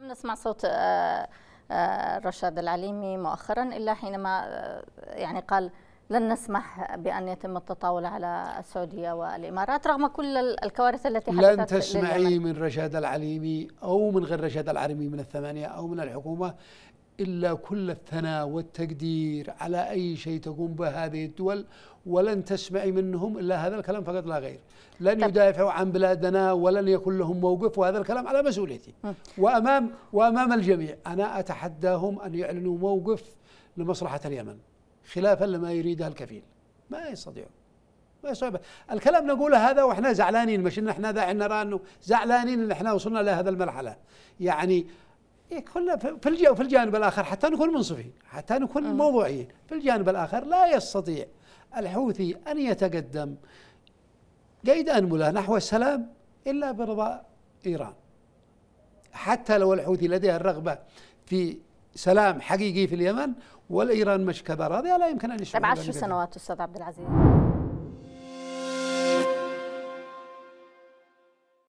لم نسمع صوت آه، آه، رشاد العليمي مؤخرا الا حينما آه، يعني قال لن نسمح بان يتم التطاول على السعوديه والامارات رغم كل الكوارث التي حدثت لن تسمعي لليمن. من رشاد العليمي او من غير رشاد العليمي من الثمانيه او من الحكومه إلا كل الثناء والتقدير على أي شيء تقوم به هذه الدول ولن تسمعي منهم إلا هذا الكلام فقط لا غير لن يدافعوا عن بلادنا ولن يكون لهم موقف وهذا الكلام على مسؤوليتي وأمام, وأمام الجميع أنا أتحداهم أن يعلنوا موقف لمصلحة اليمن خلافا لما يريده الكفيل ما يستطيعون ما يستطيعون الكلام نقوله هذا واحنا زعلانين مش ان احنا ذا نرى انه زعلانين ان احنا وصلنا لهذا المرحله يعني إيه كله في الجانب الآخر حتى نكون منصفين حتى نكون أه. موضوعيين في الجانب الآخر لا يستطيع الحوثي أن يتقدم قيد أنملة نحو السلام إلا برضا إيران حتى لو الحوثي لديها الرغبة في سلام حقيقي في اليمن والإيران مش كبار هذا لا يمكن أن يشعر طيب عشر سنوات أستاذ عبد العزيز